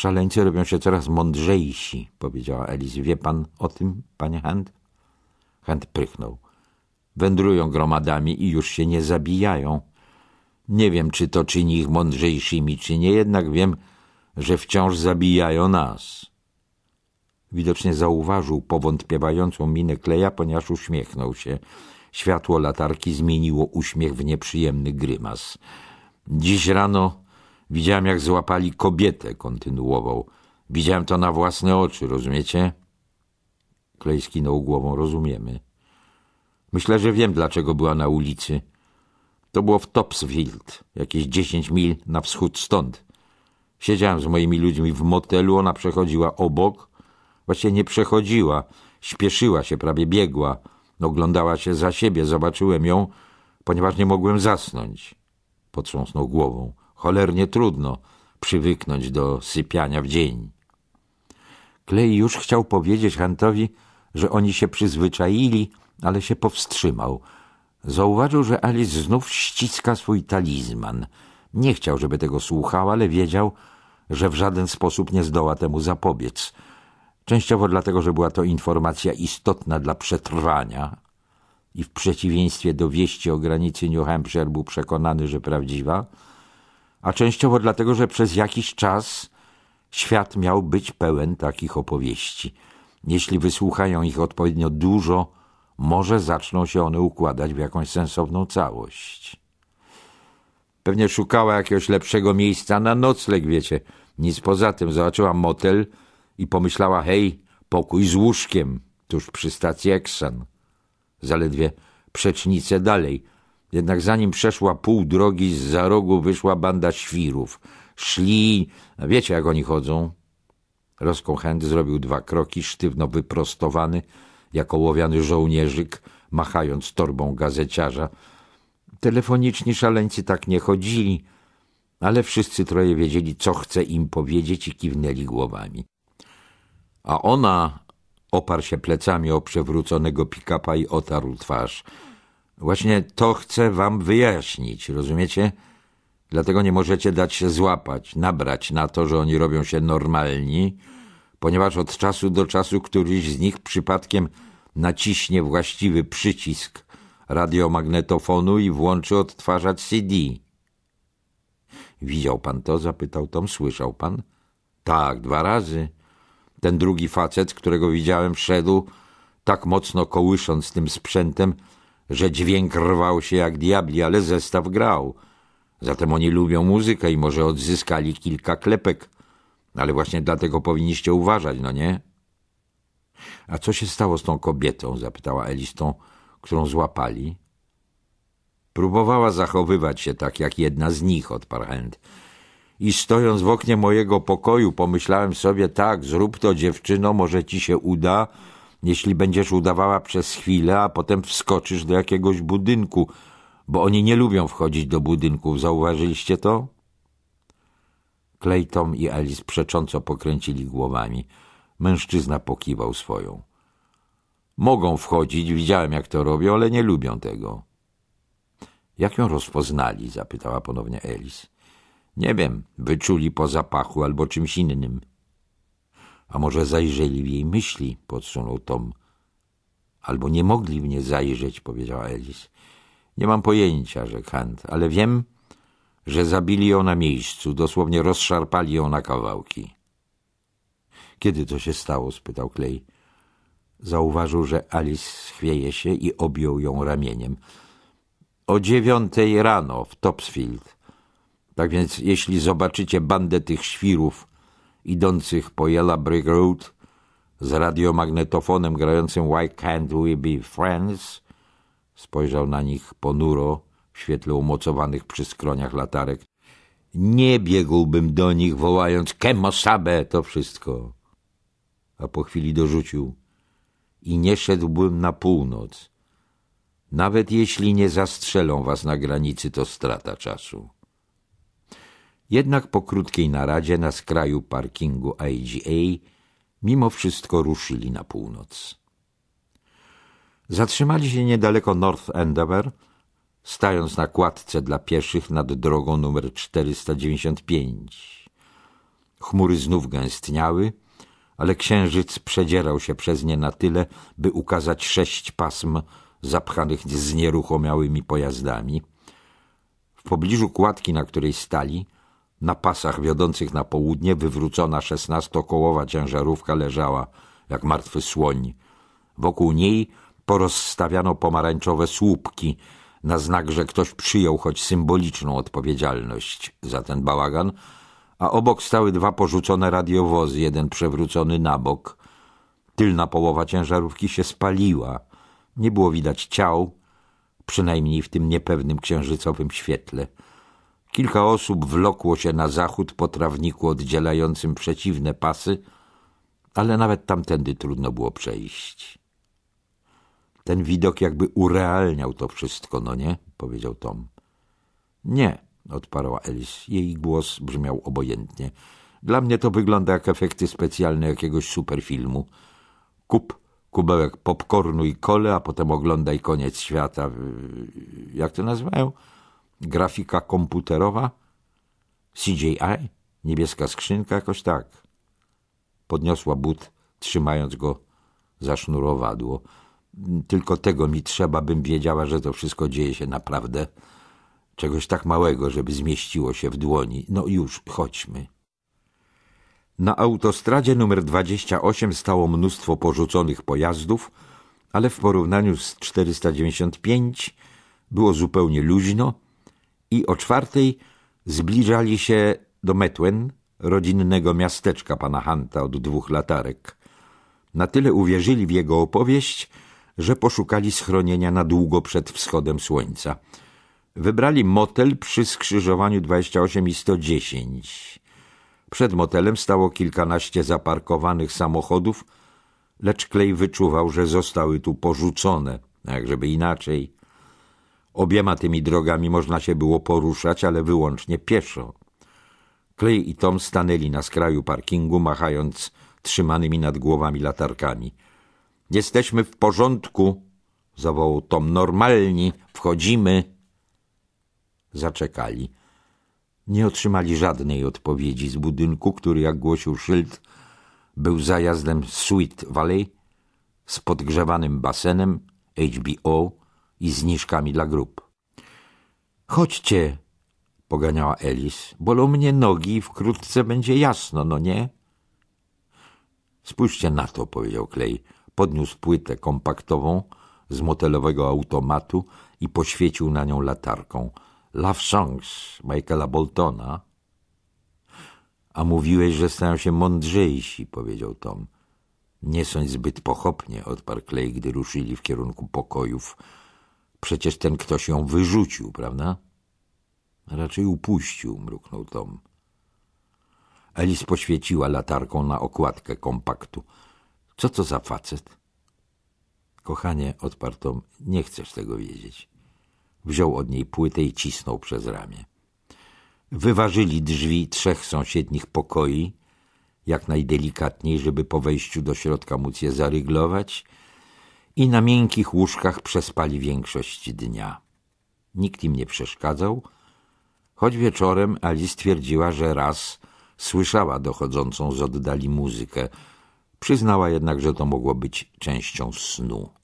Szaleńcy robią się coraz mądrzejsi, powiedziała Elis. Wie pan o tym, panie Hand? Hand prychnął. Wędrują gromadami i już się nie zabijają. Nie wiem, czy to czyni ich mądrzejszymi, czy nie, jednak wiem, że wciąż zabijają nas. Widocznie zauważył powątpiewającą minę Kleja, ponieważ uśmiechnął się. Światło latarki zmieniło uśmiech w nieprzyjemny grymas. Dziś rano Widziałem, jak złapali kobietę, kontynuował. Widziałem to na własne oczy, rozumiecie? Klej skinął głową, rozumiemy. Myślę, że wiem, dlaczego była na ulicy. To było w Topsfield, jakieś dziesięć mil na wschód stąd. Siedziałem z moimi ludźmi w motelu, ona przechodziła obok. Właściwie nie przechodziła, śpieszyła się, prawie biegła. Oglądała się za siebie, zobaczyłem ją, ponieważ nie mogłem zasnąć. Potrząsnął głową. Cholernie trudno przywyknąć do sypiania w dzień. Klej już chciał powiedzieć Hantowi, że oni się przyzwyczaili, ale się powstrzymał. Zauważył, że Alice znów ściska swój talizman. Nie chciał, żeby tego słuchał, ale wiedział, że w żaden sposób nie zdoła temu zapobiec. Częściowo dlatego, że była to informacja istotna dla przetrwania i w przeciwieństwie do wieści o granicy New Hampshire był przekonany, że prawdziwa – a częściowo dlatego, że przez jakiś czas świat miał być pełen takich opowieści. Jeśli wysłuchają ich odpowiednio dużo, może zaczną się one układać w jakąś sensowną całość. Pewnie szukała jakiegoś lepszego miejsca na nocleg, wiecie. Nic poza tym, zobaczyła motel i pomyślała, hej, pokój z łóżkiem, tuż przy stacji Eksan. Zaledwie przecznicę dalej jednak zanim przeszła pół drogi, z za rogu wyszła banda świrów. Szli, wiecie jak oni chodzą? Rozkochęt zrobił dwa kroki, sztywno wyprostowany, jako łowiany żołnierzyk, machając torbą gazeciarza. Telefoniczni szaleńcy tak nie chodzili, ale wszyscy troje wiedzieli, co chce im powiedzieć i kiwnęli głowami. A ona oparł się plecami o przewróconego pikapa i otarł twarz – Właśnie to chcę wam wyjaśnić, rozumiecie? Dlatego nie możecie dać się złapać, nabrać na to, że oni robią się normalni, ponieważ od czasu do czasu któryś z nich przypadkiem naciśnie właściwy przycisk radiomagnetofonu i włączy odtwarzacz CD. Widział pan to? zapytał Tom. Słyszał pan? Tak, dwa razy. Ten drugi facet, którego widziałem, wszedł tak mocno kołysząc tym sprzętem, że dźwięk rwał się jak diabli, ale zestaw grał. Zatem oni lubią muzykę i może odzyskali kilka klepek. Ale właśnie dlatego powinniście uważać, no nie? A co się stało z tą kobietą? zapytała Elistą, którą złapali. Próbowała zachowywać się tak, jak jedna z nich, odparł Hand. I stojąc w oknie mojego pokoju, pomyślałem sobie, tak, zrób to dziewczyno, może ci się uda, jeśli będziesz udawała przez chwilę, a potem wskoczysz do jakiegoś budynku, bo oni nie lubią wchodzić do budynków. Zauważyliście to? Clayton i Alice przecząco pokręcili głowami. Mężczyzna pokiwał swoją. Mogą wchodzić, widziałem jak to robią, ale nie lubią tego. Jak ją rozpoznali? zapytała ponownie Alice. Nie wiem, wyczuli po zapachu albo czymś innym. A może zajrzeli w jej myśli, podsunął Tom. Albo nie mogli w nie zajrzeć, powiedziała Alice. Nie mam pojęcia, rzekł Hunt, ale wiem, że zabili ją na miejscu, dosłownie rozszarpali ją na kawałki. Kiedy to się stało? spytał Clay. Zauważył, że Alice chwieje się i objął ją ramieniem. O dziewiątej rano w Topsfield. Tak więc jeśli zobaczycie bandę tych świrów idących po Yellow Brick Road z radiomagnetofonem grającym Why Can't We Be Friends, spojrzał na nich ponuro w świetle umocowanych przy skroniach latarek. Nie biegłbym do nich wołając kemosabe to wszystko. A po chwili dorzucił i nie szedłbym na północ. Nawet jeśli nie zastrzelą was na granicy, to strata czasu. Jednak po krótkiej naradzie na skraju parkingu IGA mimo wszystko ruszyli na północ. Zatrzymali się niedaleko North Endeavour, stając na kładce dla pieszych nad drogą numer 495. Chmury znów gęstniały, ale księżyc przedzierał się przez nie na tyle, by ukazać sześć pasm zapchanych z nieruchomiałymi pojazdami. W pobliżu kładki, na której stali, na pasach wiodących na południe wywrócona szesnastokołowa ciężarówka leżała jak martwy słoń. Wokół niej porozstawiano pomarańczowe słupki na znak, że ktoś przyjął choć symboliczną odpowiedzialność za ten bałagan, a obok stały dwa porzucone radiowozy, jeden przewrócony na bok. Tylna połowa ciężarówki się spaliła. Nie było widać ciał, przynajmniej w tym niepewnym księżycowym świetle. Kilka osób wlokło się na zachód po trawniku oddzielającym przeciwne pasy, ale nawet tamtędy trudno było przejść. Ten widok jakby urealniał to wszystko, no nie? powiedział Tom. Nie, odparła Elis. Jej głos brzmiał obojętnie. Dla mnie to wygląda jak efekty specjalne jakiegoś superfilmu. Kup kubełek popcornu i kole, a potem oglądaj koniec świata. Jak to nazywają? grafika komputerowa, CGI, niebieska skrzynka, jakoś tak. Podniosła but, trzymając go za sznurowadło. Tylko tego mi trzeba, bym wiedziała, że to wszystko dzieje się naprawdę. Czegoś tak małego, żeby zmieściło się w dłoni. No już, chodźmy. Na autostradzie numer 28 stało mnóstwo porzuconych pojazdów, ale w porównaniu z 495 było zupełnie luźno i o czwartej zbliżali się do Metwen, rodzinnego miasteczka pana Hanta od dwóch latarek. Na tyle uwierzyli w jego opowieść, że poszukali schronienia na długo przed wschodem słońca. Wybrali motel przy skrzyżowaniu 28 i 110. Przed motelem stało kilkanaście zaparkowanych samochodów, lecz Klej wyczuwał, że zostały tu porzucone, jakżeby inaczej. Obiema tymi drogami można się było poruszać, ale wyłącznie pieszo. Clay i Tom stanęli na skraju parkingu, machając trzymanymi nad głowami latarkami. — Jesteśmy w porządku! — zawołał Tom. — Normalni! Wchodzimy! Zaczekali. Nie otrzymali żadnej odpowiedzi z budynku, który, jak głosił szyld, był zajazdem Sweet Valley z podgrzewanym basenem HBO i zniżkami dla grup. Chodźcie, poganiała Elis. Bolą mnie nogi i wkrótce będzie jasno, no nie? Spójrzcie na to, powiedział Klej. Podniósł płytę kompaktową z motelowego automatu i poświecił na nią latarką. Love Songs Michaela Boltona. A mówiłeś, że stają się mądrzejsi, powiedział Tom. Nie sądź zbyt pochopnie, odparł Klej, gdy ruszyli w kierunku pokojów, Przecież ten ktoś ją wyrzucił, prawda? Raczej upuścił, mruknął Tom. Elis poświeciła latarką na okładkę kompaktu. Co to za facet? Kochanie, odparł Tom, nie chcesz tego wiedzieć. Wziął od niej płytę i cisnął przez ramię. Wyważyli drzwi trzech sąsiednich pokoi, jak najdelikatniej, żeby po wejściu do środka móc je zaryglować – i na miękkich łóżkach przespali większość dnia. Nikt im nie przeszkadzał, choć wieczorem Ali stwierdziła, że raz słyszała dochodzącą z oddali muzykę. Przyznała jednak, że to mogło być częścią snu.